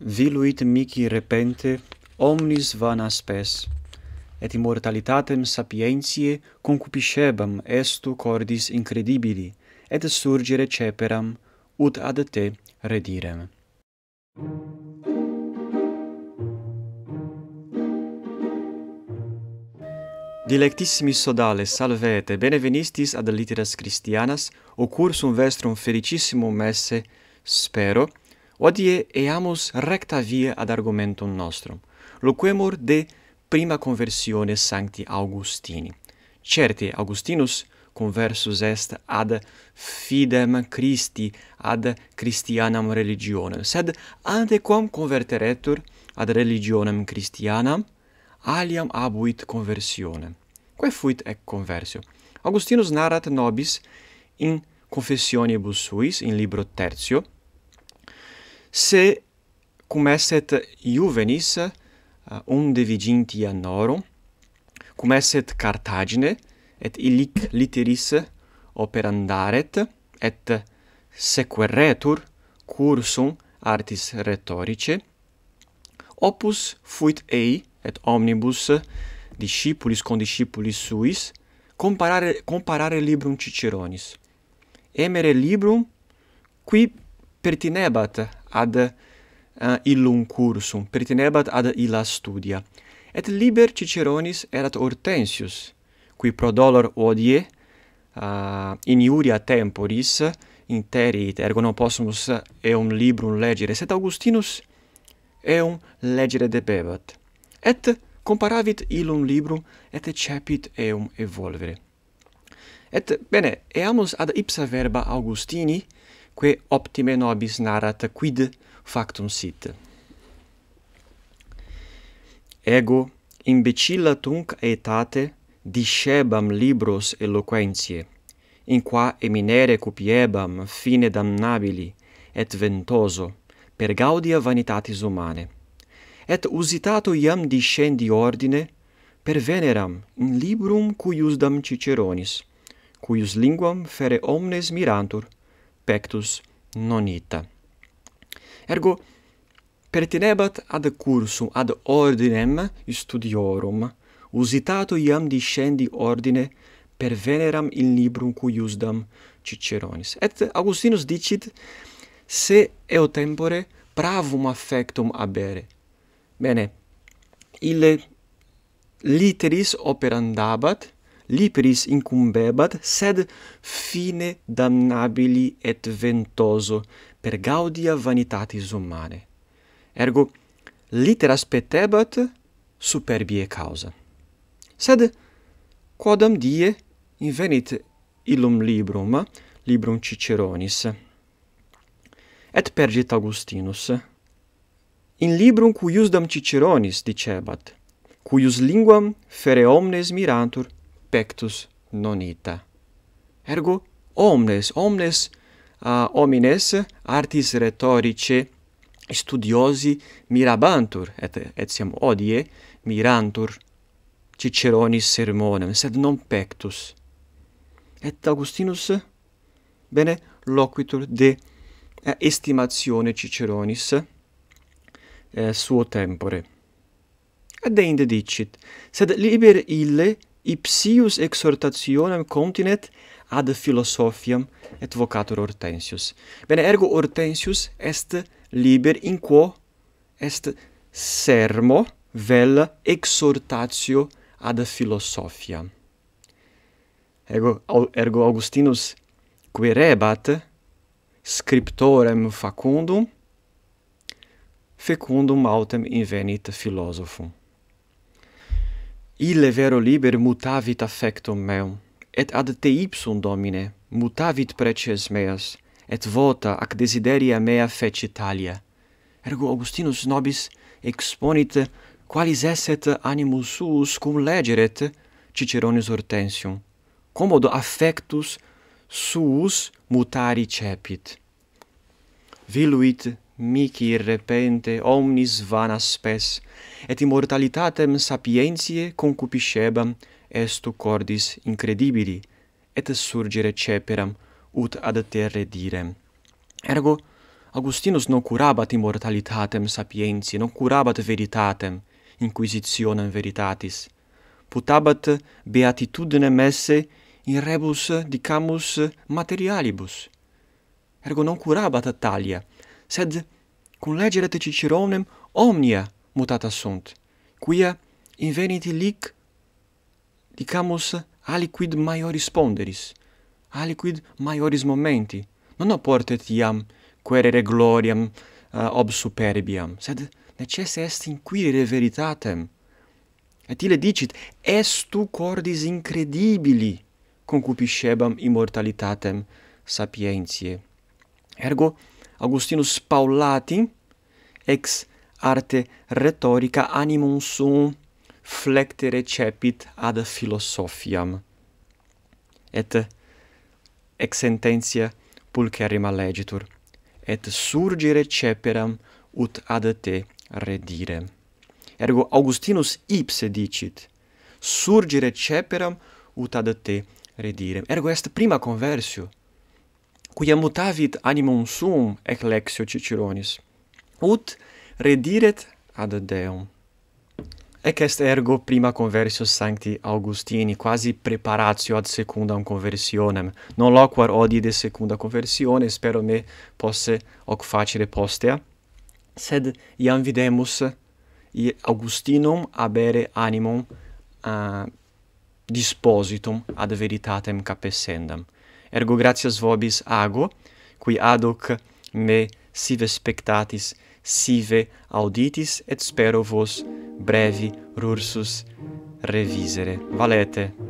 viluit mici repente omnis vana spes, et immortalitatem sapientiae concupiscebam estu cordis incredibili, et surgere ceperam, ut ad te redirem. Dilectissimi sodale, salvete, benevenistis ad litteras Christianas, o cursum vestrum felicissimum messe, spero, Odie eamus recta via ad argumentum nostrum. Loquemur de prima conversione Sancti Augustini. Certe Augustinus conversus est ad fidem Christi ad Christianam religionem. Sed antequam converteretur ad religionem Christianam aliam abuit conversione. Quae fuit ec conversio? Augustinus narrat nobis in confessionibus suis in libro tertio se cum est iuvenis uh, eh, unde vigintia annorum cum est cartagine et illic literis operandaret et sequeretur cursum artis rhetorice opus fuit ei et omnibus discipulis condiscipulis suis comparare comparare librum ciceronis emere librum qui pertinebat ad uh, illum cursum, pertinebat ad illa studia. Et liber Ciceronis erat Hortensius, qui pro dolor odie uh, in iuria temporis interit, ergo non possumus eum librum legere, set Augustinus eum legere debebat. Et comparavit illum librum et cepit eum evolvere. Et bene, eamus ad ipsa verba Augustini, quae optime nobis narrat quid factum sit. Ego, imbecilla tunc aetate, discebam libros eloquentiae, in qua eminere cupiebam fine damnabili et ventoso per gaudia vanitatis umane et usitato iam discendi ordine per veneram in librum cuius dam ciceronis cuius linguam fere omnes mirantur aspectus non ita. Ergo pertinebat ad cursum ad ordinem studiorum usitato iam discendi ordine per veneram in librum cuiusdam Ciceronis. Et Augustinus dicit se eo tempore pravum affectum abere. Bene. Ille literis operandabat liberis incumbebat, sed fine damnabili et ventoso per gaudia vanitatis umane. Ergo, literas petebat superbie causa. Sed, quodam die invenit illum librum, ah, librum Ciceronis, et pergit Augustinus. In librum cuiusdam Ciceronis dicebat, cuius linguam fere omnes mirantur, pectus non ita. Ergo omnes, omnes uh, omnes artis rhetorice studiosi mirabantur et etiam odie mirantur Ciceronis sermonem, sed non pectus. Et Augustinus, bene, loquitur de eh, estimatione Ciceronis eh, suo tempore. Ad einde dicit, sed liber ille, ipsius exhortationem continet ad philosophiam et vocatur Hortensius. Bene, ergo Hortensius est liber in quo est sermo vel exhortatio ad philosophia. Ergo, ergo Augustinus querebat scriptorem facundum, fecundum autem invenit philosophum. Ille vero liber mutavit affectum meum, et ad te ipsum, Domine, mutavit preces meas, et vota ac desideria mea fecit Italia. Ergo Augustinus nobis exponit qualis eset animus suus cum legeret Ciceronis Hortensium, comodo affectus suus mutari cepit. Viluit mici repente omnis vana spes, et immortalitatem sapientiae concupiscebam estu cordis incredibili, et surgere ceperam ut ad terre direm. Ergo, Augustinus non curabat immortalitatem sapientiae, non curabat veritatem, inquisitionem veritatis, putabat beatitudinem esse in rebus, dicamus, materialibus. Ergo non curabat talia, sed cum legere te Ciceronem omnia mutata sunt, quia veniti lic, dicamus, aliquid maioris ponderis, aliquid maioris momenti, non oportet iam querere gloriam uh, ob superbiam, sed necesse est inquirere veritatem. Et ile dicit, est tu cordis incredibili concupiscebam immortalitatem sapientiae. Ergo, Augustinus Paulati ex arte rhetorica animum sum flectere cepit ad philosophiam et ex sententia pulcherrima legitur et surgere ceperam ut ad te redire ergo Augustinus ipse dicit surgere ceperam ut ad te redire ergo est prima conversio quia mutavit animum suum ec lexio Ciceronis. Ut rediret ad Deum. Ec est ergo prima conversio sancti Augustini, quasi preparatio ad secundam conversionem. Non loquar odi de secunda conversione, spero me posse hoc facere postea, sed iam videmus i Augustinum abere animum uh, dispositum ad veritatem capesendam ergo gratias vobis ago qui ad hoc me sive spectatis sive auditis et spero vos brevi rursus revisere valete